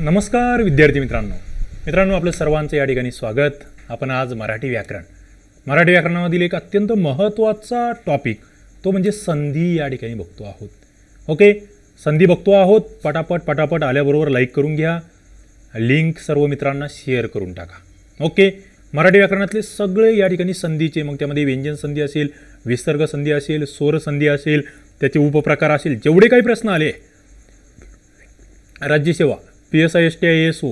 नमस्कार विद्यार्थी मित्रांनो मित्रांनो आपलं सर्वांचं या ठिकाणी स्वागत आपण आज मराठी व्याकरण मराठी व्याकरणामधील एक अत्यंत महत्त्वाचा टॉपिक तो म्हणजे संधी या ठिकाणी बघतो आहोत ओके संधी बघतो आहोत पटापट पटापट आल्याबरोबर लाईक करून घ्या लिंक सर्व मित्रांना शेअर करून टाका ओके मराठी व्याकरणातले सगळे या ठिकाणी संधीचे मग त्यामध्ये व्यंजन संधी असेल विसर्ग संधी असेल स्वर संधी असेल त्याचे उपप्रकार असेल जेवढे काही प्रश्न आले राज्यसेवा P S I S T I S O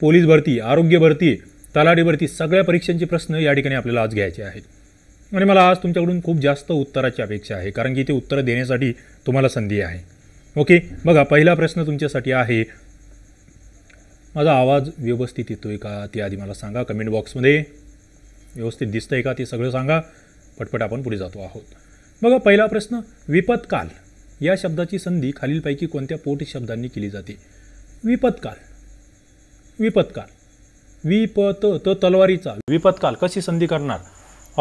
police भरती आरोग्य भरती तलाठी भरती सगळ्या परीक्षांचे प्रश्न या ठिकाणी आपल्याला आज घ्यायचे आहेत आणि मला आज तुमच्याकडून खूप जास्त उत्तराची अपेक्षा आहे कारण की ते उत्तरं देण्यासाठी तुम्हाला संधी आहे ओके बघा पहिला प्रश्न तुमच्यासाठी आहे माझा आवाज व्यवस्थित येतो आहे का ते आधी मला सांगा कमेंट बॉक्समध्ये व्यवस्थित दिसतं आहे का ते सगळं सांगा पटपट आपण पुढे जातो आहोत बघा पहिला प्रश्न विपत्काल या शब्दाची संधी खालीलपैकी कोणत्या पोट शब्दांनी केली जाते विपत्काल विपत्काल विपत त तलवारीचा विपत्काल कशी संधी करणार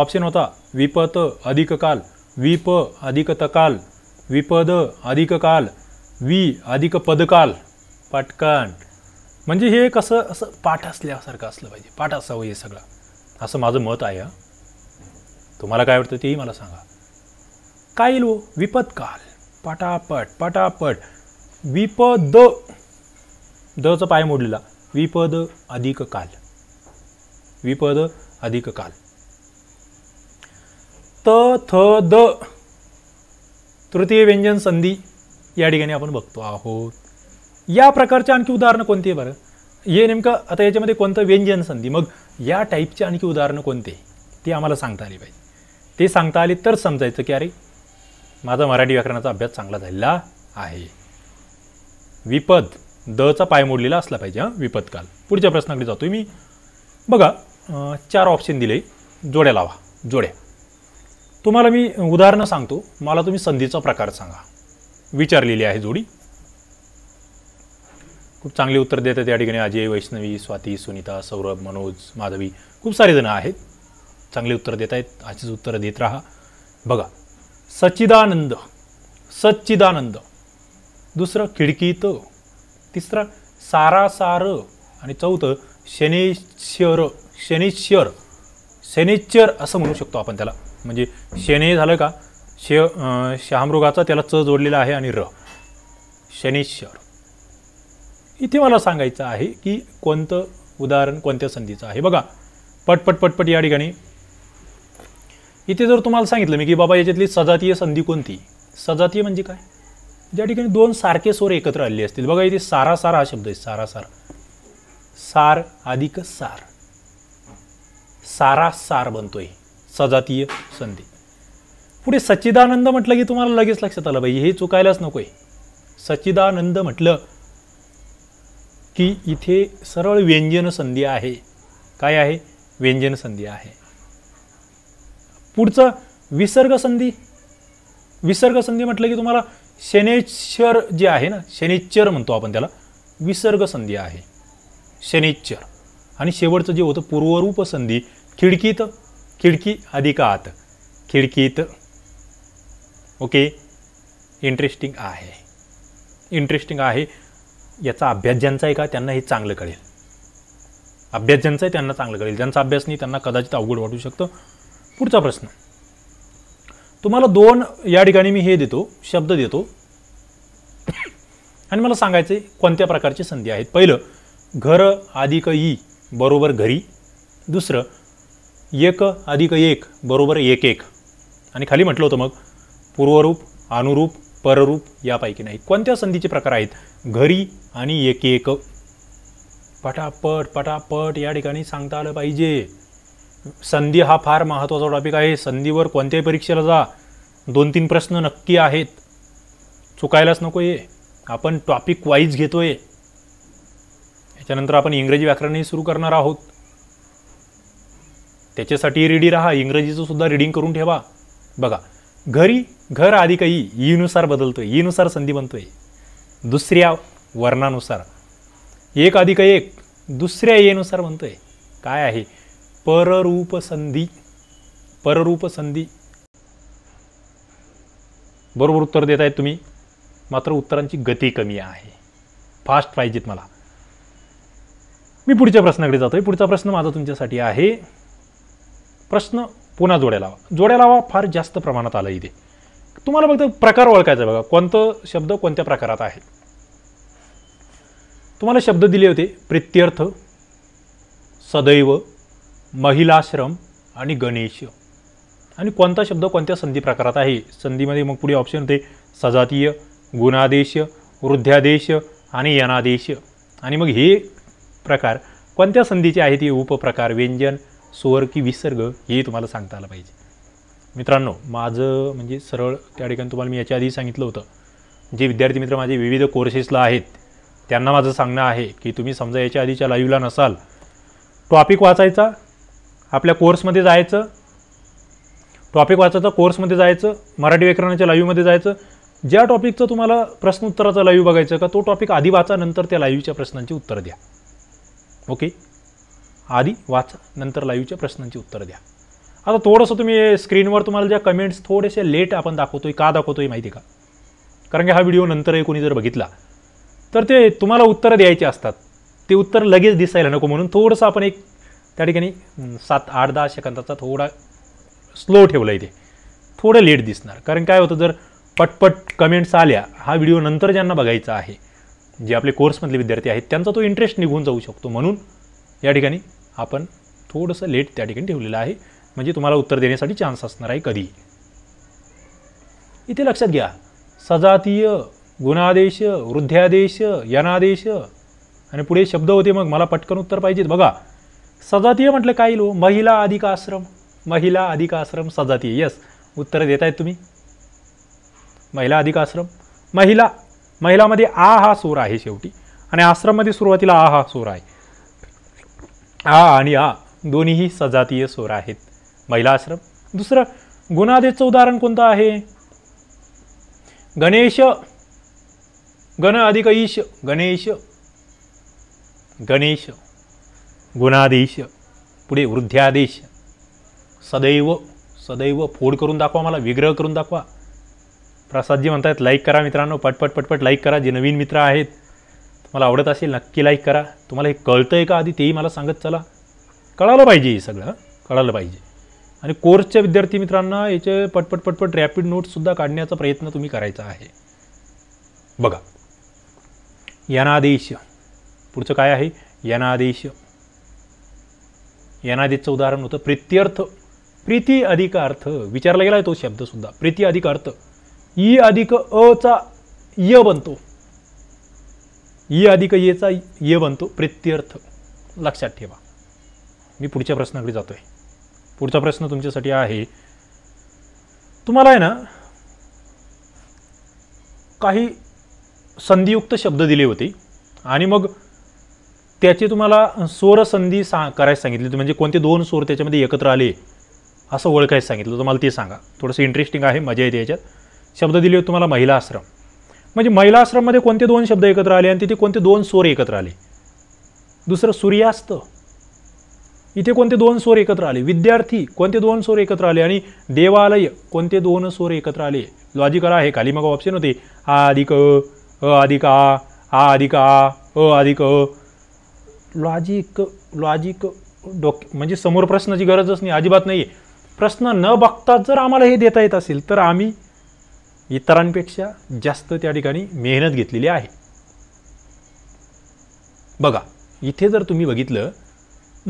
ऑप्शन होता विपत अधिक काल विप अधिक तकाल विपद अधिक काल वि अधिक पदकाल पटकन म्हणजे हे कसं असं पाठ असल्यासारखं असलं पाहिजे पाठ असावं हे सगळं असं माझं मत आहे तुम्हाला काय वाटतं तेही मला सांगा काय येईल हो? विपत्काल पटापट पटापट विपद दचं पाय मोडलेला विपद अधिक काल विपद अधिक काल त थ द तृतीय व्यंजन संधी या ठिकाणी आपण बघतो आहोत या प्रकारचे आणखी उदाहरणं कोणती आहे बरं हे नेमकं आता याच्यामध्ये कोणतं व्यंजन संधी मग या टाईपचे आणखी उदाहरणं कोणते ती आम्हाला सांगता आली पाहिजे ते सांगता आले तर समजायचं की अरे माझा मराठी व्याकरणाचा अभ्यास चांगला झालेला आहे विपद दचा पाय मोडलेला असला पाहिजे हां विपत्काल पुढच्या प्रश्नाकडे जातोय मी बघा चार ऑप्शन दिले जोड्या लावा जोड्या तुम्हाला मी उदाहरणं सांगतो मला तुम्ही संधीचा प्रकार सांगा विचारलेली आहे जोडी खूप चांगले उत्तर देतात या ठिकाणी अजय वैष्णवी स्वाती सुनीता सौरभ मनोज माधवी खूप सारे जण आहेत चांगले उत्तर देत आहेत अशीच उत्तरं देत राहा बघा सच्चिदानंद सच्चिदानंद दुसरं खिडकीत तिसरं सारासार आणि चौथं शनिश्चर शनिश्चर शनिश्चर असं म्हणू शकतो आपण त्याला म्हणजे शने झालं का श शहामृगाचा त्याला च जोडलेला आहे आणि र शनिश्चर इथे मला सांगायचं आहे की कोणतं उदाहरण कोणत्या संधीचं आहे बघा पटपट पटपट या ठिकाणी इथे जर तुम्हाला सांगितलं मी की बाबा याच्यातली सजातीय संधी कोणती सजातीय म्हणजे काय ज्या ठिकाणी दोन सारखे स्वर एकत्र आले असतील बघा इथे सारा सारा हा शब्द आहे सारा सार सार अधिक सार सारा सार बनतोय सजातीय संधी पुढे सच्चिदानंद म्हटलं की तुम्हाला लगेच लक्षात आलं पाहिजे हे चुकायलाच नकोय सच्चिदानंद म्हटलं की इथे सरळ व्यंजन संधी आहे काय आहे व्यंजन संधी आहे पुढचं विसर्ग संधी विसर्ग संधी म्हटलं की तुम्हाला शनेश्चर जे आहे ना शनिश्चर म्हणतो आपण त्याला विसर्ग संधी आहे शनिश्चर आणि शेवटचं जे होतं पूर्वरूप संधी खिडकीत खिडकी अधिकात खिडकीत ओके इंटरेस्टिंग आहे इंटरेस्टिंग आहे याचा अभ्यास ज्यांचा आहे का त्यांना हे चांगलं कळेल अभ्यास ज्यांचा आहे त्यांना चांगलं कळेल ज्यांचा अभ्यास नाही त्यांना कदाचित अवघड वाटू शकतं पुढचा प्रश्न तुम्हाला दोन या ठिकाणी मी हे देतो शब्द देतो आणि मला सांगायचे कोणत्या प्रकारची संधी आहेत पहिलं घर अधिक ई बरोबर घरी दुसरं एक अधिक एक बरोबर एक एक आणि खाली म्हटलं होतं मग पूर्वरूप अनुरूप पररूप यापैकी नाही कोणत्या संधीचे प्रकार आहेत घरी आणि एक एक पटापट पटापट या ठिकाणी सांगता आलं पाहिजे संधी हा फार महत्त्वाचा टॉपिक आहे संधीवर कोणत्याही परीक्षेला जा दोन तीन प्रश्न नक्की आहेत चुकायलाच नको आहे आपण टॉपिक वाईज घेतोय याच्यानंतर आपण इंग्रजी व्याकरणही सुरू करणार आहोत त्याच्यासाठी रेडी राहा इंग्रजीचं सुद्धा रीडिंग करून ठेवा बघा घरी घर आधी काही ईनुसार बदलतो आहे ईनुसार संधी बनतो आहे दुसऱ्या वर्णानुसार एक अधिक एक दुसऱ्या येनुसार नुसार आहे काय आहे पररूप संधी पररूप संधी बरोबर उत्तर देत आहेत तुम्ही मात्र उत्तरांची गती कमी आहे फास्ट पाहिजेत मला मी पुढच्या प्रश्नाकडे जातो पुढचा प्रश्न माझा तुमच्यासाठी आहे प्रश्न पुन्हा जोड्या लावा जोड्या लावा फार जास्त प्रमाणात आला इथे तुम्हाला फक्त प्रकार ओळखायचा बघा कोणतं शब्द कोणत्या प्रकारात आहे तुम्हाला शब्द दिले होते प्रित्यर्थ सदैव महिलाश्रम आणि गणेश आणि कोणता शब्द कोणत्या संधी प्रकारात आहे संधीमध्ये मग पुढे ऑप्शन होते सजातीय गुणादेश वृद्ध्यादेश आणि यनादेश आणि मग हे प्रकार कोणत्या संधीचे आहेत हे उपप्रकार व्यंजन स्वर की विसर्ग हे तुम्हाला सांगता आलं पाहिजे मित्रांनो माझं म्हणजे सरळ त्या ठिकाणी तुम्हाला मी याच्या आधी सांगितलं होतं जे विद्यार्थी मित्र माझे विविध कोर्सेसला आहेत त्यांना माझं सांगणं आहे की तुम्ही समजा याच्या आधीच्या लाईव्हला नसाल टॉपिक वाचायचा आपल्या कोर्समध्ये जायचं टॉपिक वाचायचं कोर्समध्ये जायचं मराठी व्याकरणाच्या लाईव्हमध्ये जायचं ज्या टॉपिकचं तुम्हाला प्रश्न उत्तराचा लाईव्ह बघायचं का तो टॉपिक आधी वाचा नंतर त्या लाईव्हच्या प्रश्नांची उत्तर द्या ओके आधी वाचा नंतर लाईव्हच्या प्रश्नांची उत्तर द्या आता थोडंसं तुम्ही स्क्रीनवर तुम्हाला ज्या कमेंट्स थोडेसे लेट आपण दाखवतोय का दाखवतोय माहिती का कारण की हा व्हिडिओ नंतरही कोणी जर बघितला तर ते तुम्हाला उत्तरं द्यायची असतात ते उत्तर लगेच दिसायला नको म्हणून थोडंसं आपण एक त्या ठिकाणी सात आठ दहा सेकंदाचा थोडा स्लो ठेवला इथे थोडं लेट दिसणार कारण काय होतं जर पटपट कमेंट्स आल्या हा व्हिडिओ नंतर ज्यांना बघायचा आहे जे आपले कोर्समधले विद्यार्थी आहेत त्यांचा तो इंटरेस्ट निघून जाऊ शकतो म्हणून या ठिकाणी आपण थोडंसं लेट त्या ठिकाणी ठेवलेलं आहे म्हणजे तुम्हाला उत्तर देण्यासाठी चान्स असणार आहे कधी इथे लक्षात घ्या सजातीय गुणादेश वृद्ध्यादेश यनादेश आणि पुढे शब्द होते मग मला पटकन उत्तर पाहिजेत बघा सजातीय म्हटलं काय लो महिला अधिक आश्रम महिला अधिक आश्रम सजातीय यस उत्तर देत आहेत तुम्ही महिला अधिक आश्रम महिला महिलामध्ये आ हा सूर आहे शेवटी आणि आश्रममध्ये सुरुवातीला आ हा सूर आहे आ आणि आ दोन्हीही सजातीय सूर आहेत महिला आश्रम दुसरं गुणादेचं उदाहरण कोणतं आहे गणेश गण अधिक ईश गणेश गणेश गुणाधीश पुढे वृद्ध्यादेश सदैव सदैव फोड करून दाखवा मला विग्रह करून दाखवा प्रसादजी म्हणतात लाईक करा मित्रांनो पटपट पटपट लाईक करा जे नवीन मित्र आहेत तुम्हाला आवडत असेल नक्की लाईक करा तुम्हाला हे कळतं आहे का आधी तेही मला सांगत चला कळालं पाहिजे हे सगळं कळालं पाहिजे आणि कोर्सच्या विद्यार्थी मित्रांना याचे पटपट पटपट रॅपिड नोट्ससुद्धा काढण्याचा प्रयत्न तुम्ही करायचा आहे बघा यनादेश पुढचं काय आहे यानादेश यानादीचं उदाहरण होतं प्रित्यर्थ प्रीती अधिक अर्थ विचारला गेला आहे तो शब्दसुद्धा प्रीती अधिक अर्थ ई अधिक अ चा य बनतो ई अधिक चा य बनतो प्रित्यर्थ लक्षात ठेवा मी पुढच्या प्रश्नाकडे जातोय पुढचा प्रश्न तुमच्यासाठी आहे तुम्हाला आहे ना काही संधियुक्त शब्द दिले होते आणि मग त्याची तुम्हाला संधी सा करायला सांगितली म्हणजे कोणते दोन स्वर त्याच्यामध्ये एकत्र आले असं ओळखायचं सांगितलं तुम्हाला ते सांगा थोडंसं इंटरेस्टिंग आहे मजा येते याच्यात शब्द दिले तुम्हाला महिला आश्रम म्हणजे महिला आश्रममध्ये कोणते दोन शब्द एकत्र आले आणि तिथे कोणते दोन स्वर एकत्र आले दुसरं सूर्यास्त इथे कोणते दोन स्वर एकत्र आले विद्यार्थी कोणते दोन स्वर एकत्र आले आणि देवालय कोणते दोन स्वर एकत्र आले लॉजिकल आहे खाली मग ऑप्शन होते आ अधिक अ अधिक आ आ अधिक आ अधिक लॉजिक लॉजिक डोक म्हणजे समोर प्रश्नाची गरजच नाही अजिबात नाही आहे प्रश्न न बघता जर आम्हाला हे देता येत असेल तर आम्ही इतरांपेक्षा जास्त त्या ठिकाणी मेहनत घेतलेली आहे बघा इथे जर तुम्ही बघितलं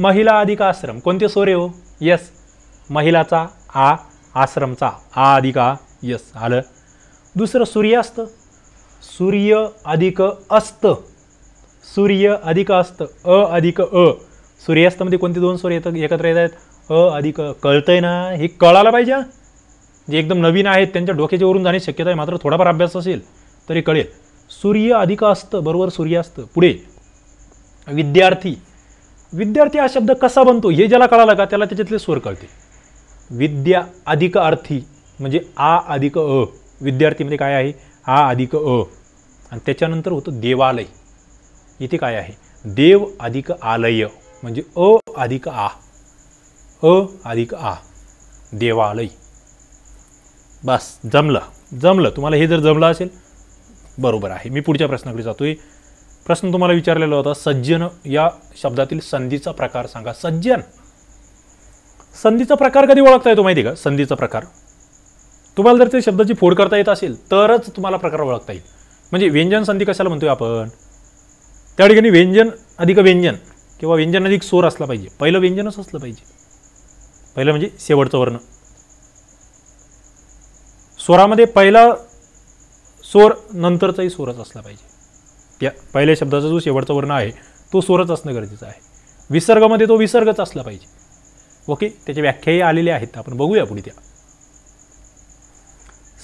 महिला अधिक आश्रम कोणते सोरे हो यस महिलाचा आ आश्रमचा आ अधिक आ यस आलं दुसरं सूर्यास्त सूर्य अधिक अस्त सूर्य अधिक अस्त अ अधिक अ सूर्यास्तमध्ये कोणते दोन स्वर येतात एकत्र येत आहेत अ अधिक कळतंय ना हे कळायला पाहिजे जे एकदम नवीन आहेत त्यांच्या डोक्याच्या वरून जाण्याची शक्यता आहे मात्र थोडाफार अभ्यास असेल तरी कळेल सूर्य अधिक अस्त बरोबर सूर्यास्त पुढे विद्यार्थी विद्यार्थी हा शब्द कसा बनतो हे ज्याला कळालं का त्याला त्याच्यातले स्वर कळते विद्या अधिक अर्थी म्हणजे आ अधिक अ विद्यार्थीमध्ये काय आहे आ अधिक अ आणि त्याच्यानंतर होतं देवालय इथे काय आहे देव अधिक आलय म्हणजे अ अधिक आ अ अधिक आ देवालय बस जमलं जमलं तुम्हाला हे जर जमलं असेल बरोबर आहे मी पुढच्या प्रश्नाकडे जातो आहे प्रश्न तुम्हाला विचारलेला होता सज्जन या शब्दातील संधीचा प्रकार सांगा सज्जन संधीचा प्रकार कधी ओळखता येतो माहिती आहे का संधीचा प्रकार तुम्हाला जर ते शब्दाची फोड करता येत असेल तरच तुम्हाला प्रकार ओळखता येईल म्हणजे व्यंजन संधी कशाला म्हणतोय आपण त्या ठिकाणी व्यंजन अधिक व्यंजन किंवा व्यंजन अधिक स्वर असला पाहिजे पहिलं व्यंजनच असलं पाहिजे पहिलं म्हणजे शेवटचं वर्ण स्वरामध्ये पहिला स्वर नंतरचाही स्वरच असला पाहिजे त्या पहिल्या शब्दाचा जो शेवटचा वर्ण आहे तो स्वरच असणं गरजेचं आहे विसर्गामध्ये तो विसर्गच असला पाहिजे ओके त्याच्या व्याख्याही आलेल्या आहेत आपण बघूया पुढे त्या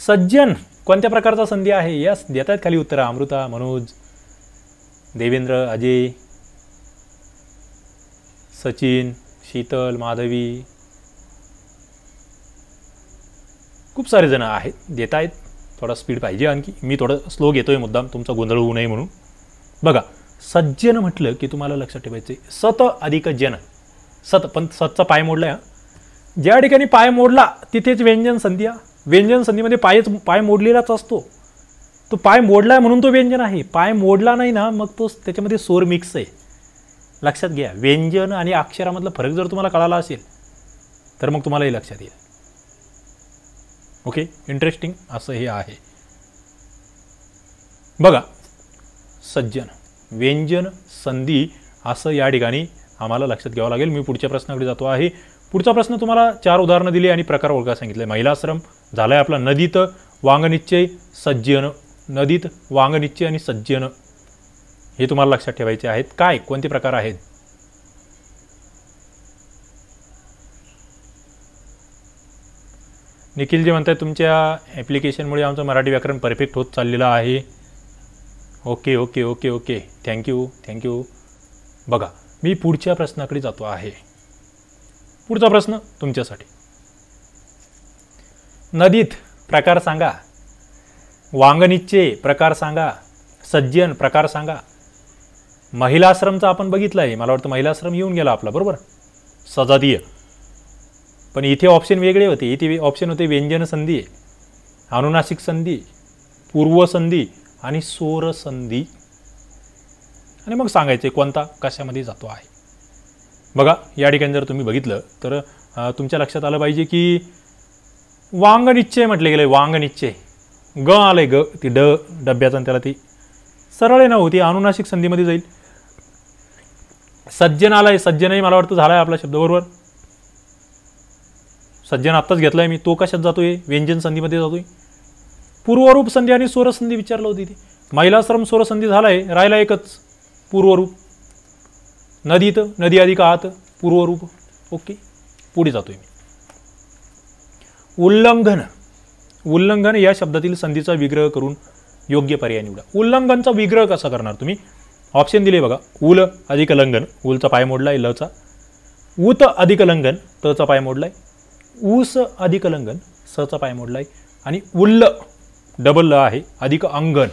सज्जन कोणत्या प्रकारचा संधी आहे या देतात खाली उत्तर अमृता मनोज देवेंद्र अजय सचिन शीतल माधवी खूप सारे जण आहेत देत आहेत थोडा स्पीड पाहिजे आणखी मी थोडं स्लो घेतो आहे मुद्दाम तुमचा गोंधळ होऊ नये म्हणून बघा सज्जन म्हटलं की तुम्हाला लक्षात ठेवायचं सत अधिक जन सत पण सतचा पाय मोडला ज्या ठिकाणी पाय मोडला तिथेच व्यंजन संधी व्यंजन संधीमध्ये पायच पाय मोडलेलाच असतो तो पाय मोडला आहे म्हणून तो व्यंजन आहे पाय मोडला नाही ना मग तो त्याच्यामध्ये सोर मिक्स आहे लक्षात घ्या व्यंजन आणि अक्षरामधला फरक जर तुम्हाला कळाला असेल तर मग तुम्हालाही लक्षात येईल ओके इंटरेस्टिंग असं हे आहे बघा सज्जन व्यंजन संधी असं या ठिकाणी आम्हाला लक्षात घ्यावं लागेल मी पुढच्या प्रश्नाकडे जातो आहे पुढचा प्रश्न तुम्हाला चार उदाहरणं दिली आणि प्रकार ओळखा सांगितले महिलाश्रम झाला आपला नदीत वांगनिश्चय सज्जन नदीत वांगनिच्चे आणि सज्जन हे तुम्हाला लक्षात ठेवायचे आहेत काय कोणते प्रकार आहेत निखिल जे म्हणताय तुमच्या ॲप्लिकेशनमुळे आमचं मराठी व्याकरण परफेक्ट होत चाललेलं आहे okay okay okay okay thank you thank you बघा मी पुढच्या प्रश्नाकडे जातो आहे पुढचा प्रश्न तुमच्यासाठी नदीत प्रकार सांगा वांगणीचे प्रकार सांगा सज्जन प्रकार सांगा महिलाश्रमचा आपण बघितला आहे मला वाटतं महिलाश्रम येऊन गेला आपला बरोबर सजातीय पण इथे ऑप्शन वेगळे होते इथे ऑप्शन होते व्यंजन संधी अनुनासिक संधी पूर्वसंधी आणि सोरसंधी आणि मग सांगायचे कोणता कशामध्ये जातो आहे बघा या ठिकाणी जर तुम्ही बघितलं तर तुमच्या लक्षात आलं पाहिजे की वांगनिश्चय म्हटले गेले वांगनिश्चय ग आलं ग ती ड डब्याचा त्याला ती सरळ आहे ना होती अनुनाशिक संधीमध्ये जाईल सज्जन आलाय सज्जनही मला वाटतं झाला आपला शब्द बरोबर सज्जन आत्ताच घेतलाय मी तो कशात जातोय व्यंजन संधीमध्ये जातोय पूर्वरूप संधी आणि संधी विचारलं होती ती महिलाश्रम स्वरसंधी झाला आहे राहिला एकच पूर्वरूप नदीत नदी अधिक आत पूर्वरूप ओके पुढे जातोय मी उल्लंघन उल्लंघन या शब्दातील संधीचा विग्रह करून योग्य पर्याय निवडा उल्लंघनचा विग्रह कसा करणार तुम्ही ऑप्शन दिले बघा उल अधिक लंघन उलचा पाय मोडला आहे लचा उत अधिक लंघन तचा पाय मोडला आहे ऊस अधिक लंघन सचा पाय मोडला आहे आणि उल्ल डबल ल आहे अधिक अंगण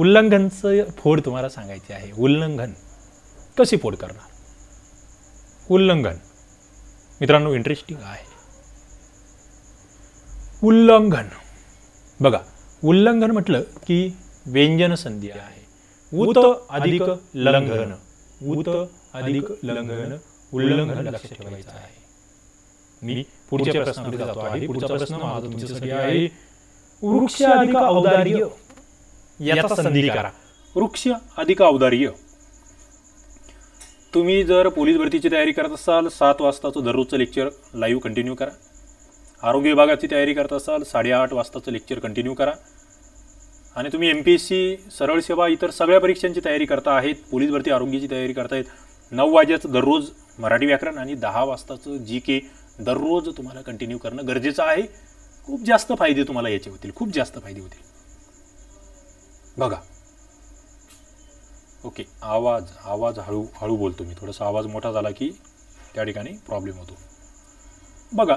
उल्लंघनचं फोड तुम्हाला सांगायचे आहे उल्लंघन कशी फोड करणार उल्लंघन मित्रांनो इंटरेस्टिंग आहे उल्लंघन बघा उल्लंघन म्हटलं की व्यंजन संधी आहे उत अधिक लंघन उत अधिक लंघन उल्लंघन लक्षात ठेवायचं आहे मी पुढच्या प्रश्नाकडे जातो पुढचा प्रश्न तुमच्यासाठी आहे वृक्ष अधिक औदार्य याचा संधी करा वृक्ष अधिक औदार्य तुम्ही जर पोलीस भरतीची तयारी करत असाल सात वाजताचं दररोजचं लेक्चर लाईव्ह कंटिन्यू करा आरोग्य विभागाची तयारी करत असाल साडेआठ वाजताचं लेक्चर कंटिन्यू करा आणि तुम्ही एम पी एस सी सरळ सेवा इतर सगळ्या परीक्षांची तयारी करता आहेत पोलीस भरती आरोग्याची तयारी करतायत नऊ वाजेचं दररोज मराठी व्याकरण आणि दहा वाजताचं जी के दररोज तुम्हाला कंटिन्यू करणं गरजेचं आहे खूप जास्त फायदे तुम्हाला याचे होतील खूप जास्त फायदे होतील बघा ओके आवाज आवाज हळू हळू बोलतो मी थोडासा आवाज मोठा झाला की त्या ठिकाणी प्रॉब्लेम होतो बघा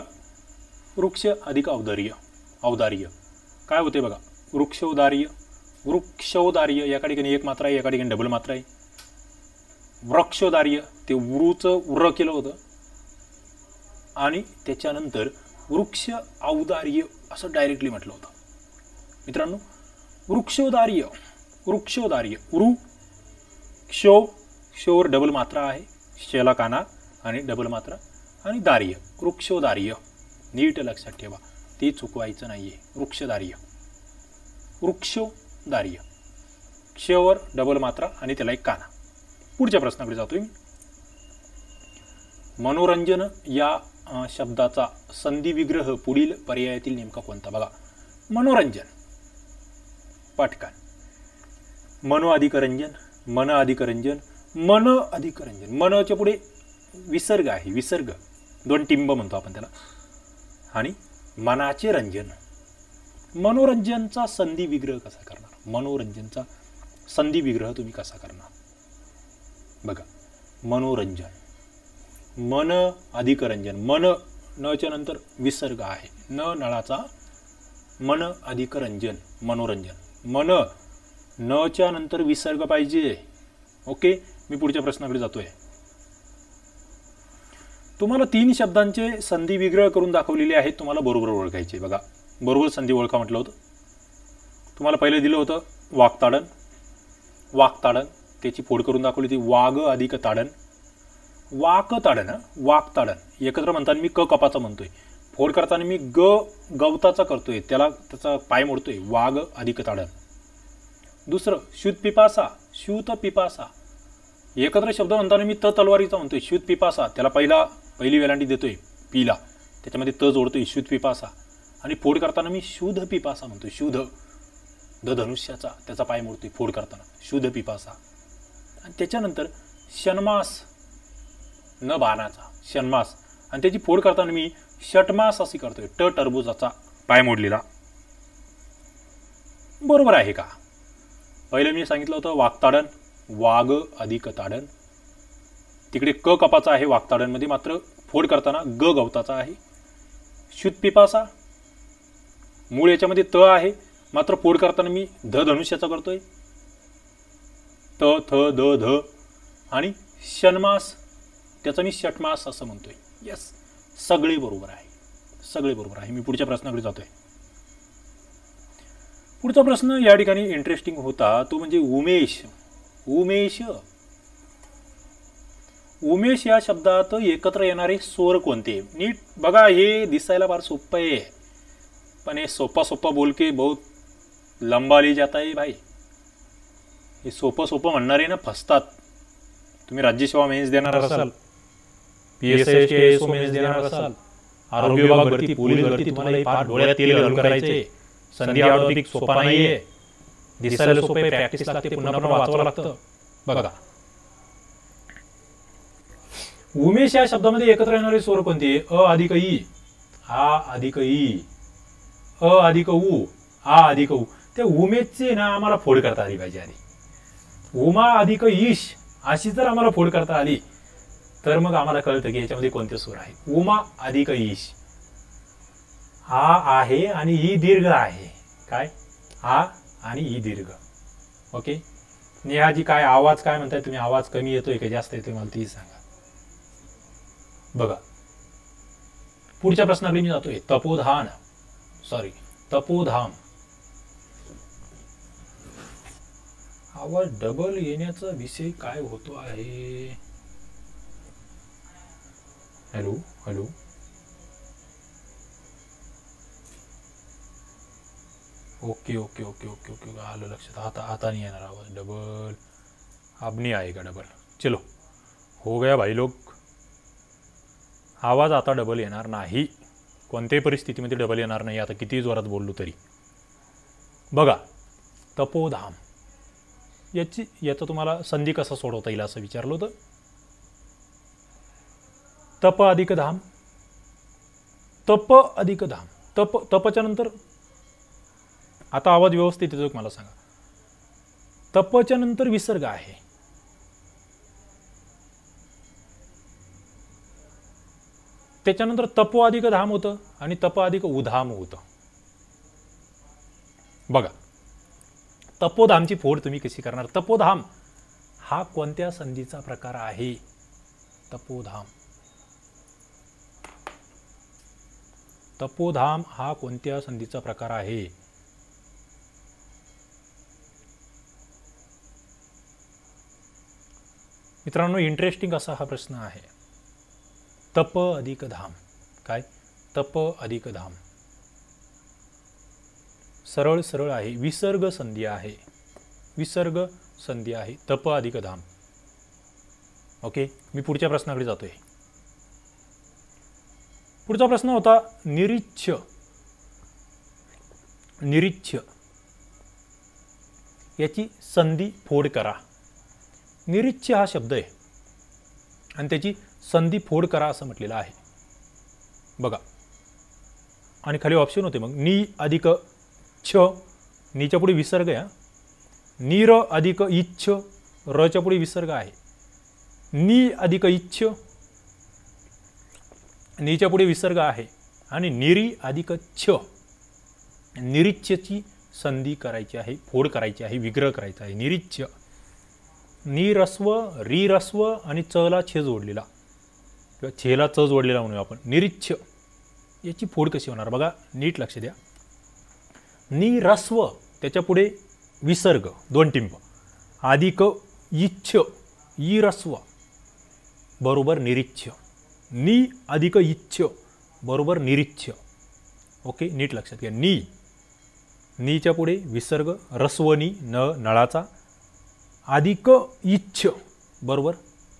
वृक्ष अधिक औदार्य औदार्य काय होते बघा वृक्षौदार्य वृक्षौदार्य एका ठिकाणी एक मात्रा आहे एका ठिकाणी डबल मात्रा आहे वृक्षौदार्य ते वृचं व्र केलं होतं आणि त्याच्यानंतर वृक्ष औदार्य असं डायरेक्टली म्हटलं होतं मित्रांनो वृक्षोदार्य वृक्षौदार्य वृ क्षो क्षोवर डबल मात्रा आहे शेला काना आणि डबल मात्रा आणि दार्य वृक्षोदार्य नीट लक्षात ठेवा ते चुकवायचं नाहीये आहे वृक्षदार्य वृक्षदार्य क्षवर डबल मात्रा आणि त्याला एक काना पुढच्या प्रश्नाकडे जातोय मी मनोरंजन या शब्दाचा संधिविग्रह पुढील पर्यायातील नेमका कोणता बघा मनोरंजन पाठकान मनो अधिकरंजन मन अधिकरंजन मन अधिकरंजन मनच्या पुढे विसर्ग आहे विसर्ग दोन टिंब म्हणतो आपण त्याला आणि मनाचे रंजन मनोरंजनचा संधी विग्रह कसा करणार मनोरंजनचा संधी विग्रह तुम्ही कसा करणार बघा मनोरंजन मन अधिक रंजन मन नच्या नंतर विसर्ग आहे न नळाचा मन अधिक रंजन मनोरंजन मन नच्या नंतर विसर्ग पाहिजे ओके मी पुढच्या प्रश्नाकडे जातोय तुम्हाला तीन शब्दांचे संधी विग्रह करून दाखवलेले आहेत तुम्हाला बरोबर ओळखायचे बघा बरोबर संधी ओळखा म्हटलं होतं तुम्हाला पहिलं दिलं होतं वागताडण वागताडण त्याची फोड करून दाखवली होती वाघ अधिक ताडण वाक ताडण वाक एकत्र म्हणताना मी क कपाचा म्हणतोय फोड करताना मी ग गवताचा करतोय त्याला त्याचा पाय मोडतोय वाघ अधिक ताडण दुसरं शूत पिपासा शूत पिपासा एकत्र शब्द म्हणताना मी त तलवारीचा म्हणतोय शूत पिपासा त्याला पहिला पहिली वेलांडी देतो आहे पीला त्याच्यामध्ये त जोडतो आहे शुद्ध पिपासा आणि फोड करताना मी शुद्ध पिपासा म्हणतो शुद्ध द धनुष्याचा त्याचा पाय मोडतोय फोड करताना शुद्ध पिपासा आणि त्याच्यानंतर शनमास न बाणाचा शनमास आणि त्याची फोड करताना मी षटमास अशी करतोय ट टरबुजाचा पाय मोडलेला बरोबर आहे का पहिलं मी सांगितलं होतं वागताडण वाघ अधिक ताडण तिकडे क कपाचा आहे वागताडणमध्ये मात्र फोड करताना ग गवताचा आहे शुतपिपासा मूळ याच्यामध्ये त आहे मात्र फोड करताना मी ध धनुष्याचा करतोय त थ द ध आणि षण्मास त्याचा मी षटमास असं म्हणतोय येस सगळे बरोबर आहे सगळे बरोबर आहे मी पुढच्या प्रश्नाकडे जातोय पुढचा प्रश्न या ठिकाणी इंटरेस्टिंग होता तो म्हणजे उमेश उमेश उमेश या शब्दात एकत्र येणारे स्वर कोणते नीट बघा हे दिसायला फार सोपं आहे पण हे सोपा सोपा बोल के बहुत लंबा ली जाता है भाई हे सोपं सोपं म्हणणारे ना फसतात तुम्ही राज्यसेवा मेन्स देणार असाल पी एस एस मेन्स देणार असाल आरोग्य विभाग भरती पोलीस भरती तुम्हाला फार डोळ्यात तेल घालून करायचे संधी आडोपिक सोपा नाही आहे दिसायला सोपे प्रॅक्टिस लागते पुन्हा पुन्हा वाचावं लागतं बघा उमेश या शब्दामध्ये एकत्र येणारे स्वर कोणते अ अधिक ई आ अधिक ई अ अधिक ऊ आ अधिक ऊ त्या उमेशचे ना आम्हाला फोड करता आली पाहिजे आधी उमा अधिक ईश अशी जर आम्हाला फोड करता आली तर मग आम्हाला कळतं की याच्यामध्ये कोणते स्वर आहे उमा अधिक ईश आ आहे आणि ई दीर्घ आहे काय आ आणि ई दीर्घ ओके नेहाजी काय आवाज काय म्हणताय तुम्ही आवाज कमी येतोय का जास्त येतोय मला ती सांगा बघा पुढच्या प्रश्नाकडे मी जातोय तपोधान सॉरी तपोधाम आवाज डबल येण्याचा विषय काय होतो आहे hello hello okay okay okay okay okay आलं लक्षात आता आता नाही येणार आवाज डबल अब आहे का डबल चलो हो गया भाई लोग आवाज आता डबल येणार नाही कोणत्याही परिस्थितीमध्ये डबल येणार नाही आता किती जोरात बोललो तरी बघा तपोधाम याची याचं तुम्हाला संधी कसा सोडवता येईल असं विचारलं होतं तप अधिक धाम तप अधिक धाम तप तपाच्या नंतर आता आवाज व्यवस्थित येतो मला सांगा तपच्या नंतर विसर्ग आहे त्याच्यानंतर तप अधिक धाम होतं आणि तप अधिक उधाम होतं बघा तपोधामची फोड तुम्ही कशी करणार तपोधाम हा कोणत्या संधीचा प्रकार आहे तपोधाम तपोधाम हा कोणत्या संधीचा प्रकार आहे मित्रांनो इंटरेस्टिंग असा हा प्रश्न आहे तप अधिक धाम काय तप अधिक धाम सरळ सरळ आहे विसर्ग संधी आहे विसर्ग संधी आहे तप अधिक धाम ओके मी पुढच्या प्रश्नाकडे जातोय पुढचा प्रश्न होता निरीच्छ निरीच्छ याची संधी फोड करा निरीच्छ हा शब्द आहे आणि त्याची संधी फोड करा असं म्हटलेलं आहे बघा आणि खाली ऑप्शन होते मग नी अधिक छ नीच्या पुढे विसर्ग या नीर अधिक इच्छ रच्या पुढे विसर्ग आहे नी अधिक इच्छ नीच्या पुढे विसर्ग आहे आणि निरी अधिक छ निरीच्छची संधी करायची आहे फोड करायची आहे विग्रह करायचा आहे निरीच्छ निरस्व रिरस्व आणि चला छे जोडलेला किंवा चेहरा चज वडलेला म्हणूया आपण निरिच्छ याची फोड कशी होणार बघा नीट लक्ष द्या निरस्व त्याच्यापुढे विसर्ग दोन टिंब अधिक इच्छ इरस्व बरोबर निरिच्छ नि अधिक इच्छ बरोबर निरिच्छ ओके नीट लक्षात घ्या नी नीच्या पुढे विसर्ग रस्वनी न नळाचा अधिक इच्छ बरोबर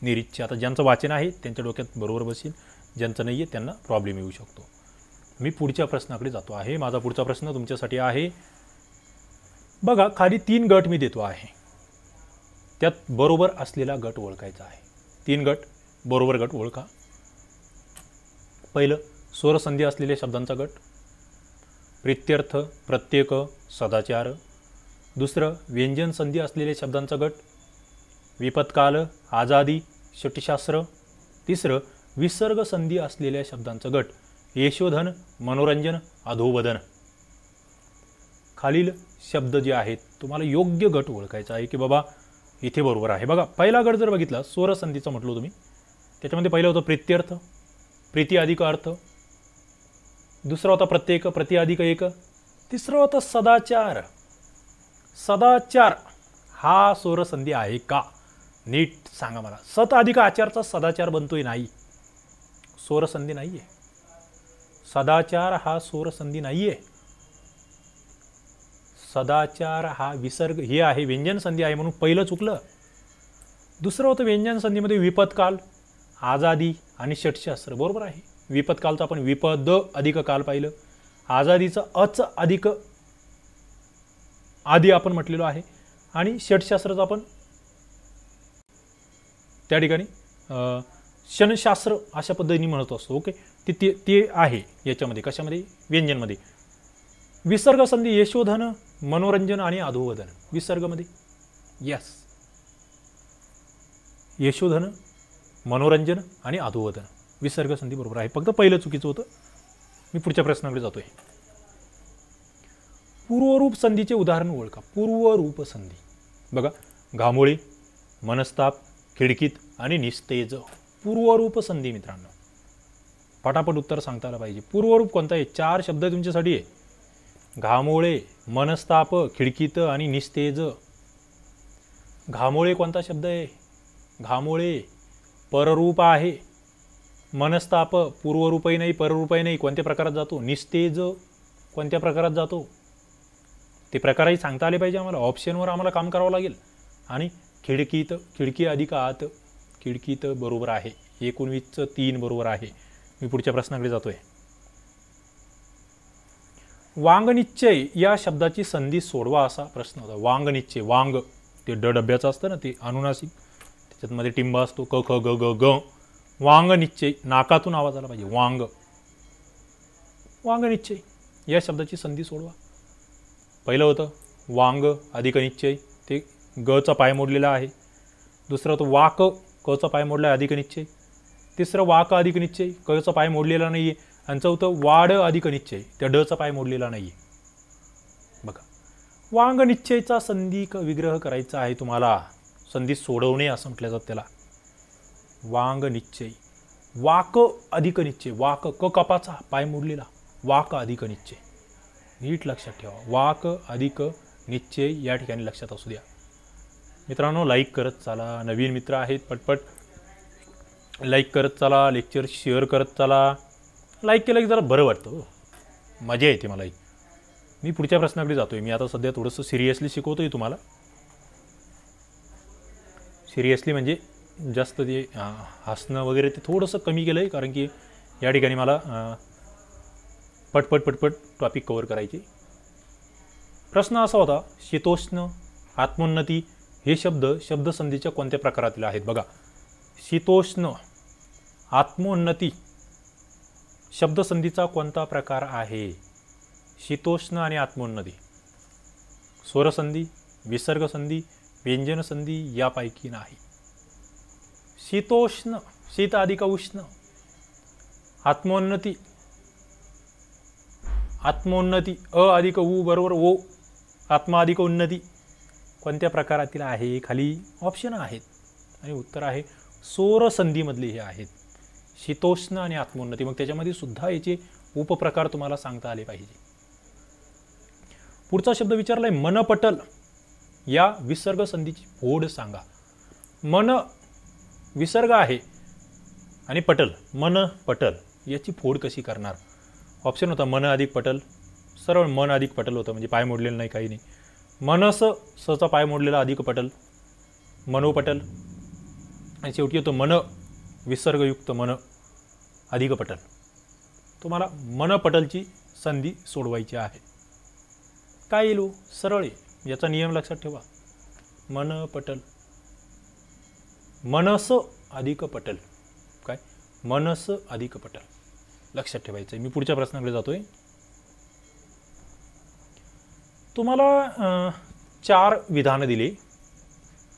निरीच्छा आता ज्यांचं वाचन आहे त्यांच्या डोक्यात बरोबर बसेल ज्यांचं नाही आहे त्यांना प्रॉब्लेम येऊ शकतो मी पुढच्या प्रश्नाकडे जातो आहे माझा पुढचा प्रश्न तुमच्यासाठी आहे बघा खाली तीन गट मी देतो आहे त्यात बरोबर असलेला गट ओळखायचा आहे तीन गट बरोबर गट ओळखा पहिलं स्वरसंधी असलेल्या शब्दांचा गट प्रित्यर्थ प्रत्येक सदाचार दुसरं संधी असलेल्या शब्दांचा गट विपत्काल आझादी शटशास्त्र तिसरं विसर्ग संधी असलेल्या शब्दांचा गट यशोधन मनोरंजन अधोवधन खालील शब्द जे आहेत तुम्हाला योग्य गट ओळखायचा आहे की बाबा इथे बरोबर आहे बघा पहिला गट जर बघितला संधीचं म्हटलं तुम्ही त्याच्यामध्ये पहिलं होतं प्रित्यर्थ अधिक अर्थ दुसरा होता प्रत्येक अधिक एक तिसरा होता सदाचार सदाचार हा स्वरसंधी आहे का नीट सांगा मला सत अधिक आचारचा सदाचार बनतोय नाही सोरसंधी नाही आहे सदाचार हा सोरसंधी नाही आहे सदाचार हा विसर्ग हे आहे व्यंजन संधी आहे म्हणून पहिलं चुकलं दुसरं होतं व्यंजन संधीमध्ये विपत्काल आझादी आणि षटशास्त्र बरोबर आहे विपत्कालचं आपण विपद अधिक काल पाहिलं आझादीचं अच अधिक आधी आपण म्हटलेलो आहे आणि षटशास्त्राचं आपण त्या ठिकाणी शनशास्त्र अशा पद्धतीने म्हणत असतो ओके ते ते ते आहे याच्यामध्ये कशामध्ये व्यंजनमध्ये विसर्ग संधी यशोधन मनोरंजन आणि अधोवधन विसर्गमध्ये यस यशोधन मनोरंजन आणि अधोवधन विसर्ग संधी बरोबर आहे फक्त पहिलं चुकीचं होतं मी पुढच्या प्रश्नाकडे जातोय पूर्वरूप संधीचे उदाहरण ओळखा पूर्वरूप संधी बघा घामोळी मनस्ताप खिडकीत आणि निस्तेज पूर्वरूप संधी मित्रांनो पटापट उत्तर सांगता आलं पाहिजे पूर्वरूप कोणता आहे चार शब्द तुमच्यासाठी आहे घामोळे मनस्ताप खिडकीत आणि निस्तेज घामोळे कोणता शब्द आहे घामोळे पररूप आहे मनस्ताप पूर्वरूपही नाही पररूपही नाही कोणत्या प्रकारात जातो निस्तेज कोणत्या प्रकारात जातो ते प्रकारही सांगता आले पाहिजे आम्हाला ऑप्शनवर आम्हाला काम करावं लागेल आणि खिडकीत खिडकी अधिक आत खिडकीत बरोबर आहे एकोणवीसचं तीन बरोबर आहे मी पुढच्या प्रश्नाकडे जातोय वांगनिश्चय या शब्दाची संधी सोडवा असा प्रश्न होता वांगनिश्चय वांग ते ड डब्याचं असतं ना ते अनुनासिक त्याच्यात मध्ये टिंब असतो क ख ग ग ग वांगनिश्चय नाकातून आवाज आला पाहिजे वांग वांगनिश्चय या शब्दाची संधी सोडवा पहिलं होतं वांग अधिक निश्चय गचा पाय मोडलेला आहे दुसरं तो वाक कचा पाय मोडला आहे अधिक निश्चय तिसरं वाक अधिक निश्चय कचा पाय मोडलेला नाही आहे आणि चौथं वाड अधिक निश्चय त्या डचा पाय मोडलेला नाही आहे बघा वांग निश्चयचा संधी विग्रह करायचा आहे तुम्हाला संधी सोडवणे असं म्हटलं जातं त्याला वांग निश्चय वाक अधिक निश्चय वाक क कपाचा पाय मोडलेला वाक अधिक निश्चय नीट लक्षात ठेवा वाक अधिक निश्चय या ठिकाणी लक्षात असू द्या मित्रांनो लाईक करत चाला नवीन मित्र आहेत पटपट लाईक करत चाला लेक्चर शेअर करत चाला लाईक केलं की जरा बरं वाटतं हो. मजा येते मलाही मी पुढच्या प्रश्नाकडे जातो आहे मी आता सध्या थोडंसं सिरियसली शिकवतो आहे तुम्हाला सिरियसली म्हणजे जास्त ते हसणं वगैरे ते थोडंसं कमी केलं आहे कारण की या ठिकाणी मला पटपट पटपट टॉपिक कवर करायचे प्रश्न असा होता शीतोष्ण आत्मोन्नती हे शब्द शब्दसंधीच्या कोणत्या प्रकारातील आहेत बघा शीतोष्ण आत्मोन्नती शब्दसंधीचा कोणता प्रकार आहे शीतोष्ण आणि आत्मोन्नती स्वरसंधी विसर्गसंधी व्यंजनसंधी यापैकी नाही शीतोष्ण शीत अधिक उष्ण आत्मोन्नती आत्मोन्नती अ अधिक ऊ बरोबर ओ आत्मा अधिक उन्नती कोणत्या प्रकारातील आहे खाली ऑप्शन आहेत आणि उत्तर आहे सौर संधीमधली हे आहेत शीतोष्ण आणि आत्मोन्नती मग त्याच्यामध्ये सुद्धा याचे उपप्रकार तुम्हाला सांगता आले पाहिजे पुढचा शब्द विचारलाय मनपटल या विसर्ग संधीची फोड सांगा मन विसर्ग आहे आणि पटल मन पटल याची फोड कशी करणार ऑप्शन होता मन अधिक पटल सरळ मन अधिक पटल होतं म्हणजे पाय मोडलेलं नाही काही नाही मनस सचा पाय मोडलेला अधिक पटल मनोपटल आणि शेवटी येतो मन विसर्गयुक्त मन अधिक पटल तुम्हाला मनपटलची संधी सोडवायची आहे काय येईल हो? सरळ आहे याचा नियम लक्षात ठेवा मनपटल मनस अधिक पटल काय मनस अधिक पटल लक्षात ठेवायचं आहे मी पुढच्या प्रश्नाकडे जातो आहे तुम्हाला चार विधानं दिली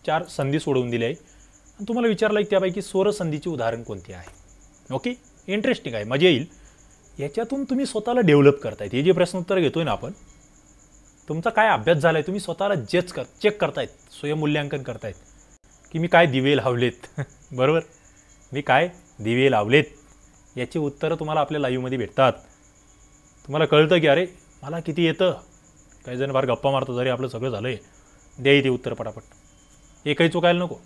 चार संधी सोडवून दिली आहे आणि तुम्हाला विचारलं की त्यापैकी स्वरसंधीची उदाहरण कोणती आहे ओके इंटरेस्टिंग आहे मजा येईल याच्यातून तुम्ही स्वतःला डेव्हलप करतायत हे जे प्रश्न उत्तर घेतोय ना आपण तुमचा काय अभ्यास झाला आहे तुम्ही स्वतःला जज कर चेक करतायत स्वयंमूल्यांकन करतायत की मी काय दिवे लावलेत बरोबर मी काय दिवे लावलेत याची उत्तरं तुम्हाला आपल्या लाईव्हमध्ये भेटतात तुम्हाला कळतं की अरे मला किती येतं काही जण फार गप्पा मारतो जरी आपलं सगळं झालं आहे ते उत्तर पटापट एकही चुकायला नको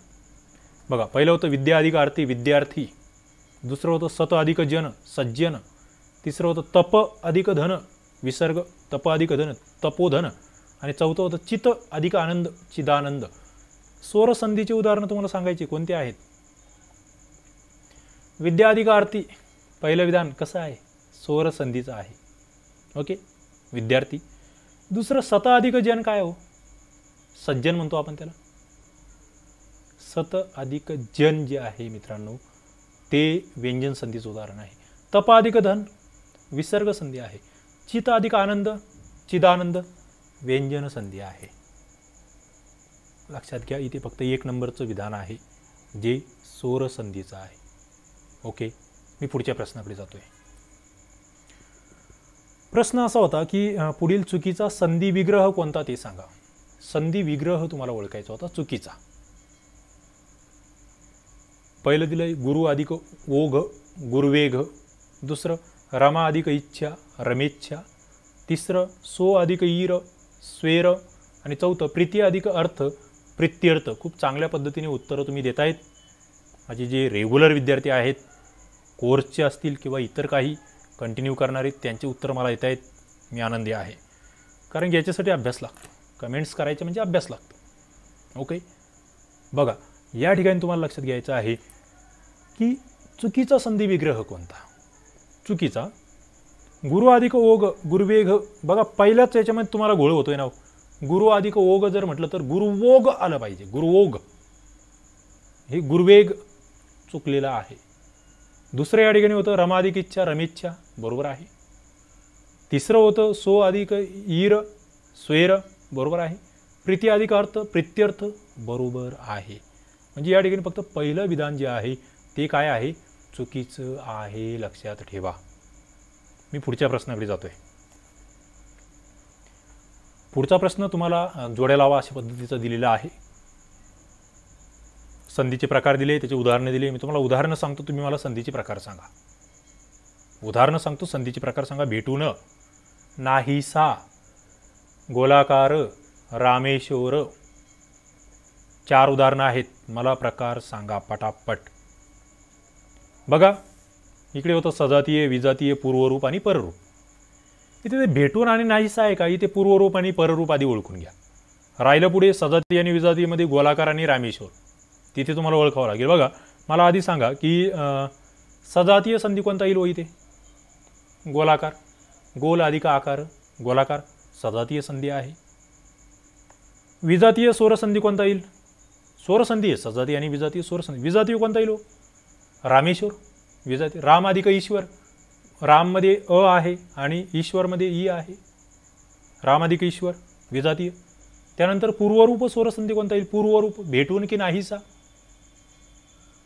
बघा पहिलं होतं विद्या अधिक आरती विद्यार्थी दुसरं होतं सत अधिक जन सज्जन तिसरं होतं तप अधिक धन विसर्ग तप अधिक धन तपोधन आणि चौथं होतं चित अधिक आनंद चिदानंद स्वरसंधीची उदाहरणं तुम्हाला सांगायची कोणती आहेत विद्या अधिक आरती पहिलं विधान कसं आहे स्वरसंधीचं आहे ओके विद्यार्थी दुसरं सत अधिक जन काय हो सज्जन म्हणतो आपण त्याला सत अधिक जन जे आहे मित्रांनो ते व्यंजन संधीचं उदाहरण आहे तप अधिक धन विसर्ग संधी आहे चित अधिक आनंद चिदानंद व्यंजन संधी आहे लक्षात घ्या इथे फक्त एक नंबरचं विधान आहे जे सोर संधीचं आहे ओके मी पुढच्या प्रश्नाकडे जातो आहे प्रश्न असा होता की पुढील चुकीचा संधी विग्रह कोणता ते सांगा संधी विग्रह तुम्हाला ओळखायचा होता चुकीचा पहिलं दिलं गुरु अधिक ओघ गुरुवेघ दुसरं रमा अधिक इच्छा रमेच्छा तिसरं सो अधिक ईर स्वेर आणि चौथं प्रीती अधिक अर्थ प्रित्यर्थ खूप चांगल्या पद्धतीने उत्तरं तुम्ही देत आहेत माझे जे रेग्युलर विद्यार्थी आहेत कोर्सचे असतील किंवा इतर काही कंटिन्यू करणारी आहेत त्यांची उत्तरं मला येत आहेत मी आनंदी आहे कारण याच्यासाठी अभ्यास लागतो कमेंट्स करायचे म्हणजे अभ्यास लागतो ओके बघा या ठिकाणी तुम्हाला लक्षात घ्यायचं आहे की चुकीचा संधी विग्रह कोणता चुकीचा गुरु अधिक ओघ गुरुवेघ बघा पहिल्याच याच्यामध्ये तुम्हाला घोळ होतोय ना हो. गुरु अधिक ओघ जर म्हटलं तर गुरुवोग आलं पाहिजे गुरुवोग हे गुरुवेग चुकलेला आहे दुसरं या ठिकाणी होतं रमाधिक इच्छा रमेच्छा बरोबर आहे तिसरं होतं सो अधिक ईर स्वेर बरोबर आहे प्रीती अधिक अर्थ प्रित्यर्थ बरोबर आहे म्हणजे या ठिकाणी फक्त पहिलं विधान जे आहे ते काय आहे चुकीचं आहे लक्षात ठेवा मी पुढच्या प्रश्नाकडे जातो आहे पुढचा प्रश्न तुम्हाला जोड्या लावा अशा पद्धतीचा दिलेला आहे संधीचे प्रकार दिले त्याचे उदाहरणं दिले मी तुम्हाला उदाहरणं सांगतो तुम्ही मला संधीचे प्रकार सांगा उदाहरणं सांगतो संधीचे प्रकार सांगा भेटून नाहीसा गोलाकार रामेश्वर चार उदाहरणं आहेत मला प्रकार सांगा पटापट बघा इकडे होतं सजातीय विजातीय पूर्वरूप आणि पररूप इथे ते भेटून आणि नाहीसा आहे का इथे पूर्वरूप आणि पररूप आधी ओळखून घ्या राहिलं पुढे सजाती आणि विजातीमध्ये गोलाकार आणि रामेश्वर तिथे तुम्हाला ओळखावं लागेल बघा मला आधी सांगा की सजातीय संधी कोणता येईल हो इथे गोलाकार गोल अधिक आकार गोलाकार सजातीय संधी आहे विजातीय स्वरसंधी कोणता येईल स्वरसंधी आहे सजातीय आणि विजातीय स्वरसंधी विजातीय कोणता येईल हो? रामेश्वर विजाती राम अधिक ईश्वर राममध्ये अ आहे आणि ईश्वरमध्ये ई आहे राम अधिक ईश्वर विजातीय त्यानंतर पूर्वरूप स्वरसंधी कोणता येईल पूर्वरूप भेटून की नाहीसा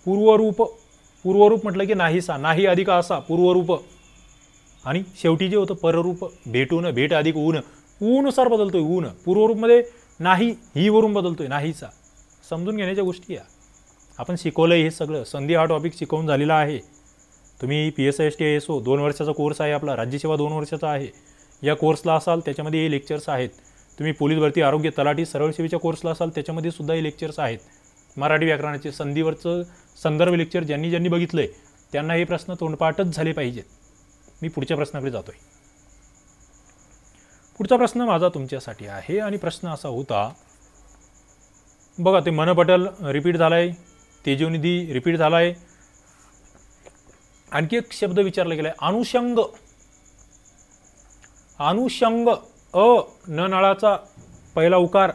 पूर्वरूप पूर्वरूप म्हटलं की नाहीसा नाही अधिक असा पूर्वरूप आणि शेवटी जे होतं पररूप भेटून भेट अधिक ऊन ऊनुसार बदलतोय ऊन पूर्वरूपमध्ये नाही ही वरून बदलतोय नाहीचा समजून घेण्याच्या गोष्टी या आपण शिकवलं हे सगळं संधी हा टॉपिक शिकवून झालेला आहे तुम्ही P S I S T S O दोन वर्षाचा कोर्स आहे आपला राज्यसेवा दोन वर्षाचा आहे या कोर्सला असाल त्याच्यामध्ये हे लेक्चर्स आहेत तुम्ही पोलीस भरती आरोग्य तलाठी सरळ सेवेच्या कोर्सला असाल त्याच्यामध्ये सुद्धा हे लेक्चर्स आहेत मराठी व्याकरणाचे संधीवरचं संदर्भ लेक्चर ज्यांनी ज्यांनी बघितलं आहे त्यांना हे प्रश्न तोंडपाठच झाले पाहिजेत मी पुढच्या प्रश्नाकडे जातोय पुढचा प्रश्न माझा तुमच्यासाठी आहे आणि प्रश्न असा होता बघा ते मनपटल रिपीट झाला तेजोनिधी रिपीट झालाय आणखी एक शब्द विचारला गेला अनुषंग अनुषंग अ न नळाचा पहिला उकार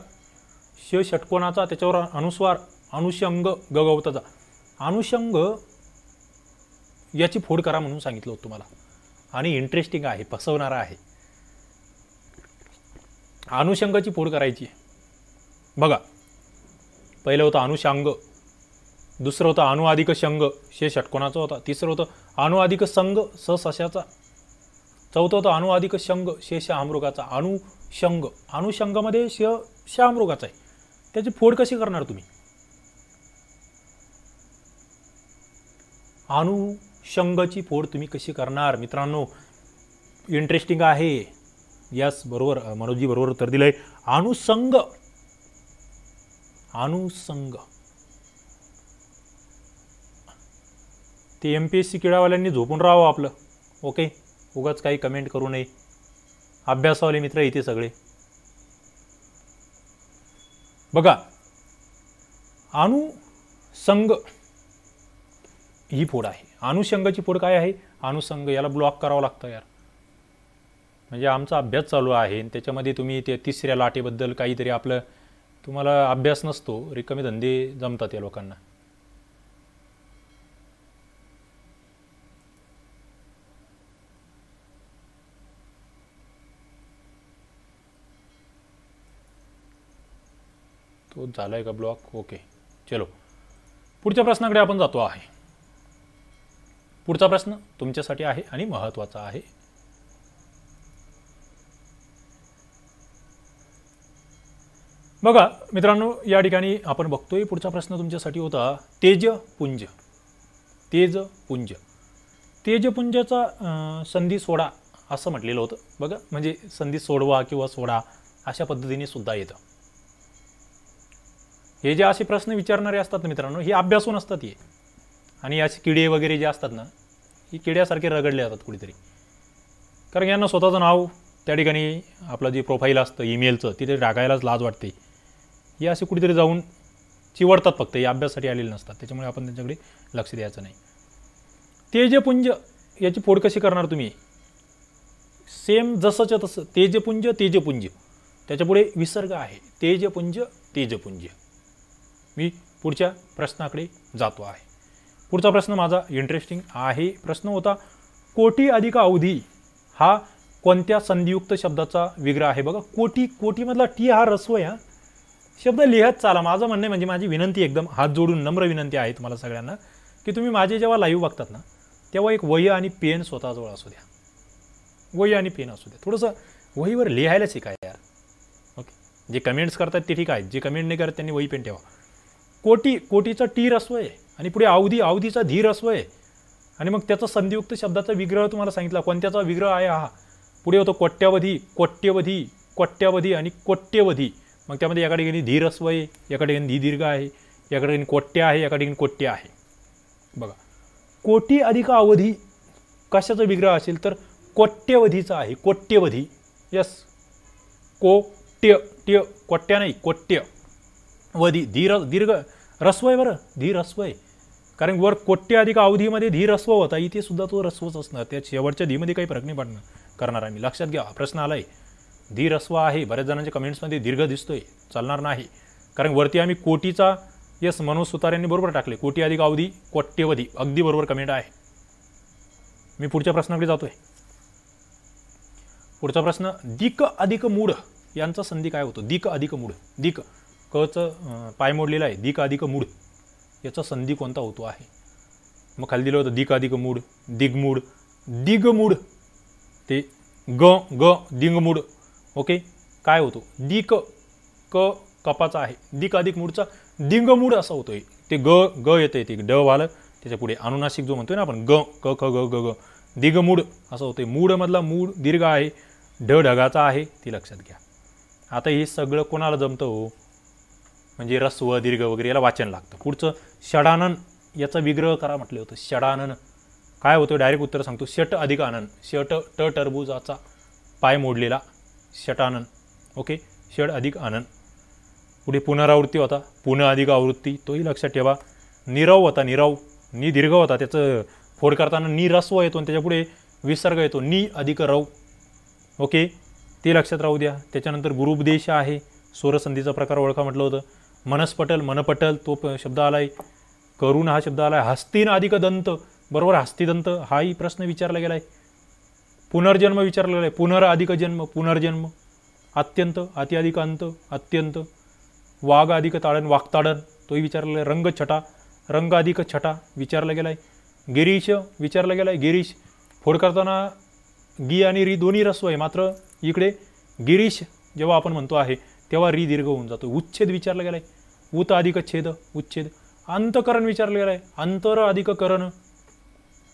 श षटकोणाचा त्याच्यावर अनुस्वार अनुषंग गवताचा अनुषंग याची फोड करा म्हणून सांगितलं होतं तुम्हाला आणि इंटरेस्टिंग आहे फसवणारा आहे अनुषंगाची फोड करायची आहे बघा पहिलं होतं अनुषांग दुसरं होतं अनुआधिक शंग शे षटकोणाचा होता तिसरं होतं अनुआधिक संघ स सशाचा चौथं होतं अनुआधिक शंग शे शहामृगाचा अनुषंग अनुषंगामध्ये श शहामृगाचा आहे त्याची फोड कशी करणार तुम्ही अनु शंगाची फोड तुम्ही कशी करणार मित्रांनो इंटरेस्टिंग आहे यास बरोबर मनोजी बरोबर उत्तर दिलं आहे अनुसंग अनुसंग ते एम पी एस सी किडावाल्यांनी झोपून राहावं आपलं ओके उगाच काही कमेंट करू नये अभ्यासावाले मित्र इथे सगळे बघा अनुसंग ही फोड आहे अनुषंगाची पुढं काय आहे अनुषंग याला ब्लॉक करावं लागतं यार म्हणजे आमचा अभ्यास चालू आहे त्याच्यामध्ये तुम्ही ते तिसऱ्या लाटेबद्दल काहीतरी आपलं तुम्हाला अभ्यास नसतो रिकमी धंदे जमतात या लोकांना तो झालाय का ब्लॉक ओके चलो पुढच्या प्रश्नाकडे आपण जातो आहे पुढचा प्रश्न तुमच्यासाठी आहे आणि महत्त्वाचा आहे बघा मित्रांनो या ठिकाणी आपण बघतोय पुढचा प्रश्न तुमच्यासाठी होता तेजपुंज तेजपुंज तेजपुंजाचा संधी सोडा असं म्हटलेलं होतं बघा म्हणजे संधी सोडवा किंवा सोडा अशा पद्धतीने सुद्धा येतं हे जे असे प्रश्न विचारणारे असतात मित्रांनो हे अभ्यासून असतात हे आणि असे किडे वगैरे जे असतात ना ही किड्यासारखे रगडले जातात कुठेतरी कारण यांना स्वतःचं नाव त्या ठिकाणी आपलं जे प्रोफाईल असतं ईमेलचं तिथे टाकायलाच लाज वाटते हे असे कुठेतरी जाऊन चिवडतात फक्त या अभ्यासासाठी आलेले नसतात त्याच्यामुळे आपण त्यांच्याकडे लक्ष द्यायचं नाही तेजपुंज याची फोड कशी करणार तुम्ही सेम जसंच्या तसं तेजपुंज तेजपुंज त्याच्यापुढे विसर्ग आहे तेजपुंज तेजपुंज मी पुढच्या प्रश्नाकडे जातो आहे पुढचा प्रश्न माझा इंटरेस्टिंग आहे प्रश्न होता कोटी अधिक अवधी हा कोणत्या संधियुक्त शब्दाचा विग्रह आहे बघा कोटी कोटीमधला टी हा रस्व आहे शब्द लिहत चाला माझं म्हणणे म्हणजे माझी विनंती एकदम हात जोडून नम्र विनंती आहे तुम्हाला सगळ्यांना की तुम्ही माझे जेव्हा लाईव्ह बघतात ना तेव्हा एक वही आणि पेन स्वतःजवळ असू द्या वही आणि पेन असू द्या थोडंसं वहीवर लिहायला शिकाय यार ओके जे कमेंट्स करतात ते ठीक आहेत जे कमेंट नाही करत त्यांनी वही पेन ठेवा कोटी कोटीचा टी रस्व आहे आणि पुढे अवधी अवधीचा धीर आहे आणि मग त्याचा संधियुक्त शब्दाचा विग्रह तुम्हाला सांगितला कोणत्याचा विग्रह आहे हा पुढे होतो कोट्यवधी कोट्यवधी कोट्यवधी आणि कोट्यवधी मग त्यामध्ये याकडे ठिकाणी धीरस्व अस्व आहे याकडे घेणे दीर्घ आहे याकडे घेणे कोट्य आहे याकडे ठिकाणी कोट्य आहे बघा कोटी अधिक अवधी कशाचा विग्रह असेल तर कोट्यवधीचा आहे कोट्यवधी यस कोट्य ट्य कोट्या नाही कोट्य वधी धीर दीर्घ रस्व आहे बरं धीर आहे कारण वर कोट्य अधिक अवधीमध्ये धीरस्व होता इथे सुद्धा तो रस्वच असणार त्या शेवटच्या धीमध्ये काही फरक नाही पडणार करणार आम्ही लक्षात घ्या प्रश्न आलाय आहे धीरस्व आहे बऱ्याच जणांच्या कमेंट्समध्ये दीर्घ दिसतोय चालणार नाही कारण वरती आम्ही कोटीचा यस मनोज सुतार यांनी बरोबर टाकले कोटी अधिक अवधी कोट्यवधी अगदी बरोबर कमेंट आहे मी पुढच्या प्रश्नाकडे जातोय पुढचा प्रश्न दिक अधिक मूढ यांचा संधी काय होतो दिक अधिक मूढ दिक कच पाय मोडलेला आहे दिक अधिक मूढ याचा संधी कोणता होतो आहे मग खाली दिलं होतं दिकाधिक मूड दिगमूड दिगमूड ते ग ग दिंगमूड ओके काय होतो दिक क कपाचा आहे दिक अधिक मूडचा दिंगमूड असा होतोय ते ग ग येतं ते ड वालं त्याच्या पुढे अनुनासिक जो म्हणतोय ना आपण ग क ख ग ग ग दिगमूड असं होतं मूडमधला मूड दीर्घ आहे ढ ढगाचा आहे ती लक्षात घ्या आता हे सगळं कोणाला जमतं हो म्हणजे रस्व दीर्घ वगैरे याला वाचन लागतं पुढचं षडानन याचा विग्रह करा म्हटले होतं षडानन काय होतं डायरेक्ट उत्तर सांगतो षट अधिक आनंद षट ट टरबुजाचा पाय मोडलेला षटानन ओके षड अधिक आनंद पुढे पुनरावृत्ती होता पुनः अधिक आवृत्ती तोही लक्षात ठेवा निरव होता निरव नि दीर्घ होता त्याचं फोड करताना निरस्व येतो आणि त्याच्यापुढे विसर्ग येतो नि अधिक रव ओके ते लक्षात राहू द्या त्याच्यानंतर गुरुपदेश आहे स्वरसंधीचा प्रकार ओळखा म्हटलं होतं मनस्पटल मनपटल तो शब्द आला आहे करुण हा शब्द आलाय आहे हस्तीन अधिक दंत बरोबर हस्तिदंत हाही प्रश्न विचारला गेला आहे पुनर्जन्म विचारला गेला आहे पुनर अधिक जन्म पुनर्जन्म अत्यंत अतिअधिक अंत अत्यंत वाघ अधिक ताडन वाघताडण तोही विचारला आहे रंग छटा रंग अधिक छटा विचारला गेला आहे गिरीश विचारला गेला आहे गिरीश फोड करताना गी आणि री दोन्ही रस्व आहे मात्र इकडे गिरीश जेव्हा आपण म्हणतो आहे तेव्हा री दीर्घ होऊन जातो उच्छेद विचारला गेला आहे उत अधिक छेद उच्छेद अंतकरण विचारलं गेलं आहे अंतर अधिक करण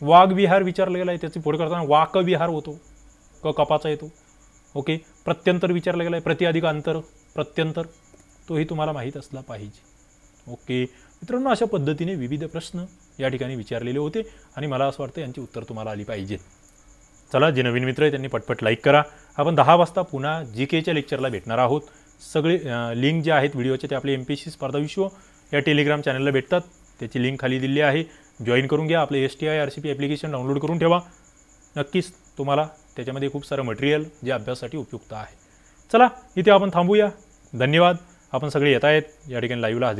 वाघविहार विचारलं गेला आहे त्याची पुढे करताना वाकविहार होतो क कपाचा येतो ओके प्रत्यंतर विचारलं गेला आहे अधिक अंतर प्रत्यंतर तोही तुम्हाला माहीत असला पाहिजे ओके मित्रांनो अशा पद्धतीने विविध प्रश्न या ठिकाणी विचारलेले होते आणि मला असं वाटतं यांची उत्तर तुम्हाला आली पाहिजे चला जे नवीन मित्र आहे त्यांनी पटपट लाईक करा आपण दहा वाजता पुन्हा जी केच्या लेक्चरला भेटणार आहोत सगळे लिंक जे आहेत व्हिडिओचे ते आपले एम पी सी स्पर्धा विश्व या टेलिग्राम चॅनलला भेटतात त्याची लिंक खाली दिली आहे जॉईन करून घ्या आपले S T I R C P application download करून ठेवा नक्कीच तुम्हाला त्याच्यामध्ये खूप सारं मटेरियल जे अभ्यासासाठी उपयुक्त आहे चला इथे आपण थांबूया धन्यवाद आपण सगळे येत आहेत या ठिकाणी लाईव्हला हजेरी